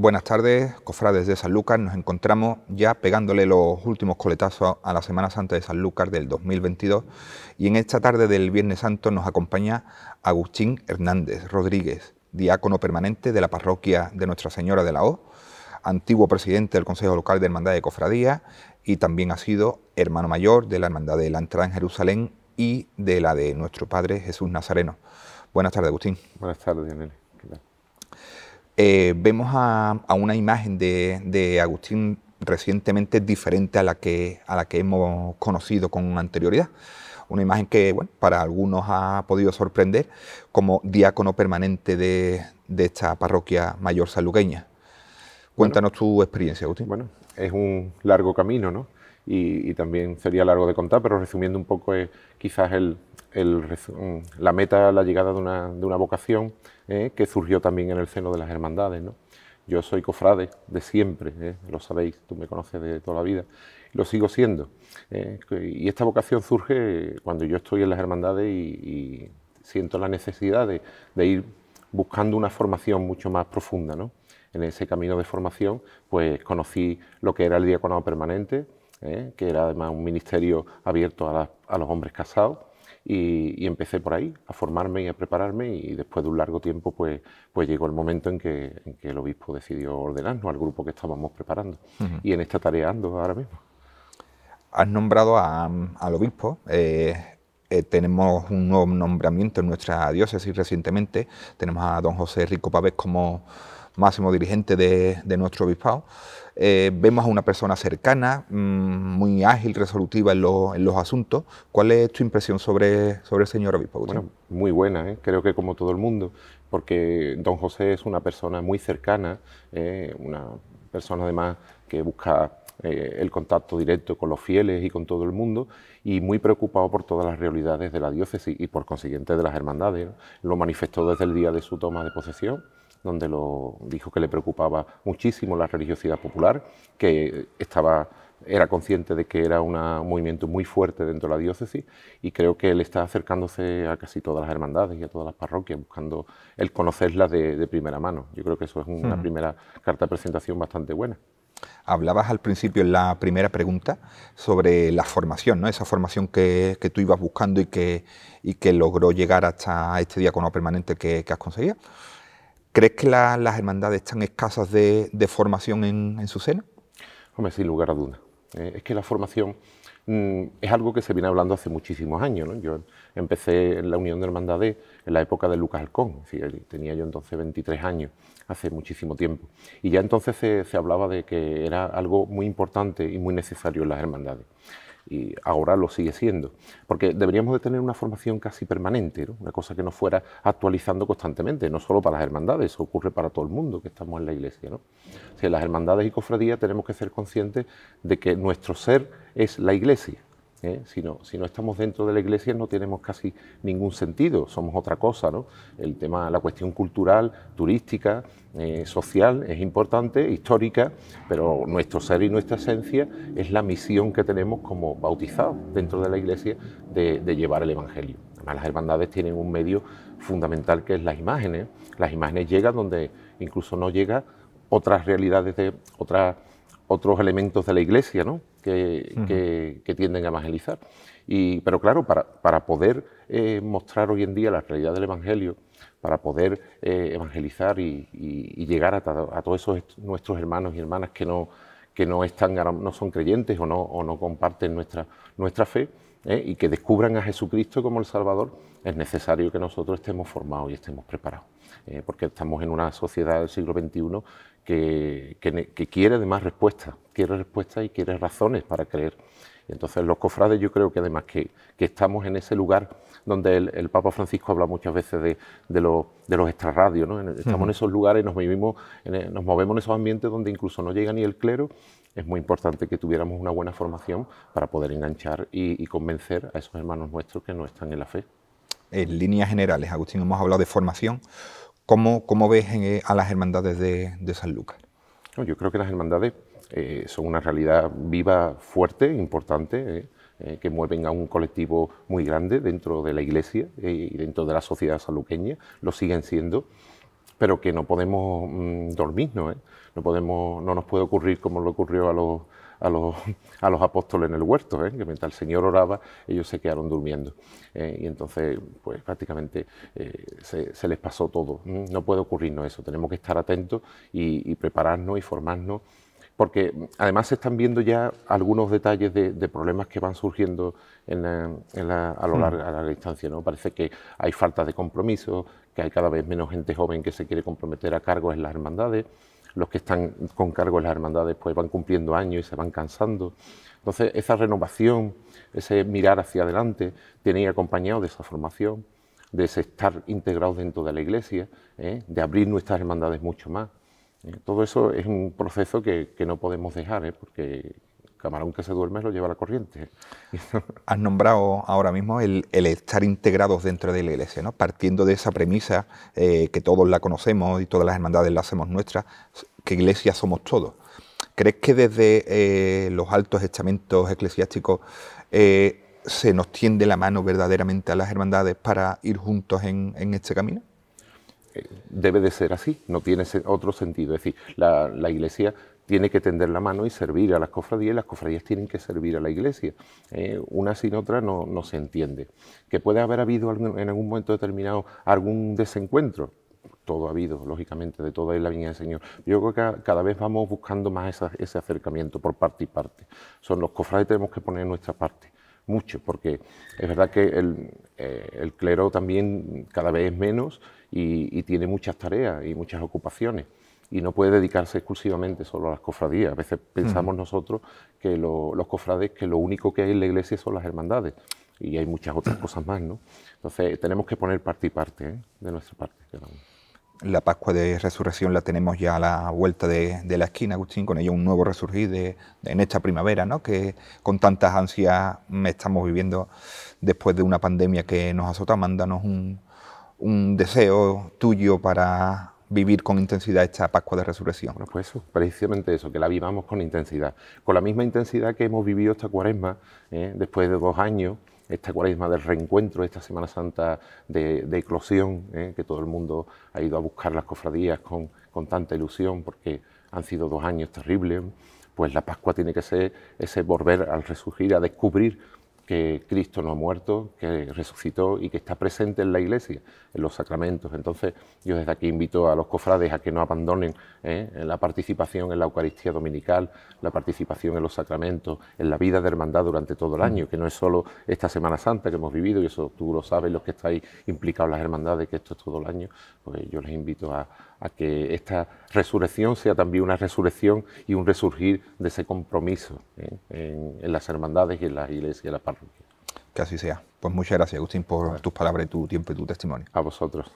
Buenas tardes, cofrades de San Lucas. Nos encontramos ya pegándole los últimos coletazos a la Semana Santa de San Lucas del 2022 y en esta tarde del Viernes Santo nos acompaña Agustín Hernández Rodríguez, diácono permanente de la parroquia de Nuestra Señora de la O, antiguo presidente del Consejo Local de Hermandad de Cofradía y también ha sido hermano mayor de la Hermandad de la Entrada en Jerusalén y de la de nuestro Padre Jesús Nazareno. Buenas tardes, Agustín. Buenas tardes, Daniel. Eh, vemos a, una imagen de, Agustín recientemente diferente a la, que, a la que hemos conocido con anterioridad. Una imagen que bueno, para algunos ha podido sorprender como diácono permanente de, de esta parroquia mayor salugueña Cuéntanos tu experiencia, Agustín. Bueno, es un largo camino, ¿no? Y, también sería largo de contar, pero resumiendo un poco, eh, quizás mm, la meta, la llegada de una, de una vocación ¿eh? que surgió también en el seno de las hermandades. ¿no? Yo soy cofrade de siempre, ¿eh? lo sabéis, tú me conoces de toda la vida, lo sigo siendo. ¿eh? y esta vocación surge cuando yo estoy en las hermandades y, siento la necesidad de, ir buscando una formación mucho más profunda. En ese camino de formación, pues conocí lo que era el diaconado permanente, que era además un ministerio abierto a los hombres casados, y, empecé por ahí, a formarme y a prepararme y después de un largo tiempo pues, pues llegó el momento en que, en que el obispo decidió ordenarnos al grupo que estábamos preparando y en esta tarea ando ahora mismo. Has nombrado al obispo, eh, eh, tenemos un nuevo nombramiento en nuestra diócesis recientemente, tenemos a don José Rico Pávez como máximo dirigente de, nuestro obispado, eh, vemos a una persona cercana, mm, muy ágil, resolutiva en, los asuntos. ¿Cuál es tu impresión sobre, sobre el señor obispo? muy buena, ¿eh? creo que como todo el mundo, porque don José es una persona muy cercana, eh, una persona además que busca el contacto directo con los fieles y con todo el mundo y muy preocupado por todas las realidades de la diócesis y por consiguiente de las hermandades. Lo manifestó desde el día de su toma de posesión donde lo dijo que le preocupaba muchísimo la religiosidad popular, que estaba era consciente de que era un movimiento muy fuerte dentro de la diócesis y creo que él está acercándose a casi todas las hermandades y a todas las parroquias, buscando el conocerlas de, primera mano. Yo creo que eso es una primera carta de presentación bastante buena. Hablabas al principio en la primera pregunta sobre la formación, ¿no? esa formación que, que tú ibas buscando y que, que logró llegar hasta este diácono permanente que has conseguido. ¿Crees que las hermandades están escasas de, formación en, su seno? Hombre, sin lugar a dudas. Eh, es que la formación mm, es algo que se viene hablando hace muchísimos años. Yo empecé en la Unión de Hermandades en la época de Lucas Alcón, tenía yo entonces 23 años, hace muchísimo tiempo. Y ya entonces se, se hablaba de que era algo muy importante y muy necesario en las hermandades y ahora lo sigue siendo. Porque deberíamos de tener una formación casi permanente, una cosa que nos fuera actualizando constantemente, no solo para las hermandades, ocurre para todo el mundo que estamos en la iglesia. ¿no? las hermandades y cofradías tenemos que ser conscientes de que nuestro ser es la iglesia ¿eh? Si, no, estamos dentro de la iglesia no tenemos casi ningún sentido, somos otra cosa. ¿no? El tema, la cuestión cultural, turística, eh, social es importante, histórica, pero nuestro ser y nuestra esencia es la misión que tenemos como bautizados dentro de la iglesia de, llevar el Evangelio. Además, las hermandades tienen un medio fundamental que es las imágenes. Las imágenes llegan donde incluso no llega otras realidades de otras otros elementos de la iglesia que, tienden a evangelizar. Y, pero claro, para, poder eh, mostrar hoy en día la realidad del Evangelio, para poder eh, evangelizar y, llegar a, todos esos nuestros hermanos y hermanas que no, que no, están, no son creyentes o no, comparten nuestra, nuestra fe, ¿eh? y que descubran a Jesucristo como el Salvador, es necesario que nosotros estemos formados y estemos preparados, porque estamos en una sociedad del siglo XXI que, quiere además respuestas, quiere respuestas y quiere razones para creer. Entonces los cofrades yo creo que además que, estamos en ese lugar donde el, Papa Francisco habla muchas veces de, los extrarradios, estamos en esos lugares, nos, vivimos, e, nos movemos en esos ambientes donde incluso no llega ni el clero, es muy importante que tuviéramos una buena formación para poder enganchar y, y convencer a esos hermanos nuestros que no están en la fe. En líneas generales, Agustín, hemos hablado de formación, ¿Cómo, ves eh, a las hermandades de, de San Lucas? yo creo que las hermandades eh, son una realidad viva, fuerte, importante, eh, que mueven a un colectivo muy grande dentro de la Iglesia y dentro de la sociedad saluqueña, lo siguen siendo, pero que no podemos dormir, mm, dormirnos, no, podemos, no nos puede ocurrir como lo ocurrió a los a los, a los apóstoles en el huerto, ¿eh? que mientras el Señor oraba, ellos se quedaron durmiendo. Eh, y entonces, pues prácticamente eh, se, les pasó todo. Mm, no puede ocurrirnos eso, tenemos que estar atentos y, prepararnos y formarnos porque mm, además se están viendo ya algunos detalles de, problemas que van surgiendo a lo hmm. largo a la distancia. ¿no? Parece que hay falta de compromiso, que hay cada vez menos gente joven que se quiere comprometer a cargos en las hermandades los que están con cargo en las hermandades pues van cumpliendo años y se van cansando. Entonces, esa renovación, ese mirar hacia adelante, tiene acompañado de esa formación, de ese estar integrado dentro de la iglesia, ¿eh? de abrir nuestras hermandades mucho más. Eh, todo eso es un proceso que, no podemos dejar, ¿eh? porque camarón que se duerme lo lleva la corriente. Has nombrado ahora mismo el, estar integrados dentro de la iglesia, ¿no? partiendo de esa premisa eh, que todos la conocemos y todas las hermandades la hacemos nuestra, que iglesia somos todos. ¿Crees que desde eh, los altos estamentos eclesiásticos eh, se nos tiende la mano verdaderamente a las hermandades para ir juntos en, este camino? Debe de ser así, no tiene otro sentido. Es decir, la iglesia tiene que tender la mano y servir a las cofradías, y las cofradías tienen que servir a la iglesia. Eh, una sin otra no, no, se entiende. Que puede haber habido en algún momento determinado algún desencuentro, todo ha habido, lógicamente, de toda la viña del Señor. Yo creo que cada vez vamos buscando más ese acercamiento por parte y parte. Son los cofrades tenemos que poner nuestra parte, mucho, porque es verdad que el, eh, clero también cada vez es menos y tiene muchas tareas y muchas ocupaciones y no puede dedicarse exclusivamente solo a las cofradías. A veces pensamos nosotros que los cofrades que lo único que hay en la iglesia son las hermandades y hay muchas otras cosas más, ¿no? Entonces tenemos que poner parte y parte ¿eh? de nuestra parte. La Pascua de Resurrección la tenemos ya a la vuelta de, la esquina, Agustín, con ella un nuevo resurgir de, en esta primavera, ¿no? Que con tantas ansias estamos viviendo después de una pandemia que nos azota. Mándanos un, un deseo tuyo para vivir con intensidad esta Pascua de Resurrección. pues eso, precisamente eso, que la vivamos con intensidad. Con la misma intensidad que hemos vivido esta cuaresma, ¿eh? después de dos años, esta cuaresma del reencuentro, esta Semana Santa de, eclosión, ¿eh? que todo el mundo ha ido a buscar las cofradías con, con tanta ilusión, porque han sido dos años terribles, pues la Pascua tiene que ser ese volver al resurgir, a descubrir que Cristo no ha muerto, que resucitó y que está presente en la iglesia, en los sacramentos. Entonces, yo desde aquí invito a los cofrades a que no abandonen ¿eh? la participación en la Eucaristía Dominical, la participación en los sacramentos, en la vida de hermandad durante todo el año, que no es solo esta Semana Santa que hemos vivido, y eso tú lo sabes, los que estáis implicados en las hermandades, que esto es todo el año, pues yo les invito a, a que esta resurrección sea también una resurrección y un resurgir de ese compromiso ¿eh? en, las hermandades y en las iglesias y en las parroquias. Que así sea. Pues muchas gracias, Agustín, por tus palabras tu tiempo y tu testimonio. A vosotros.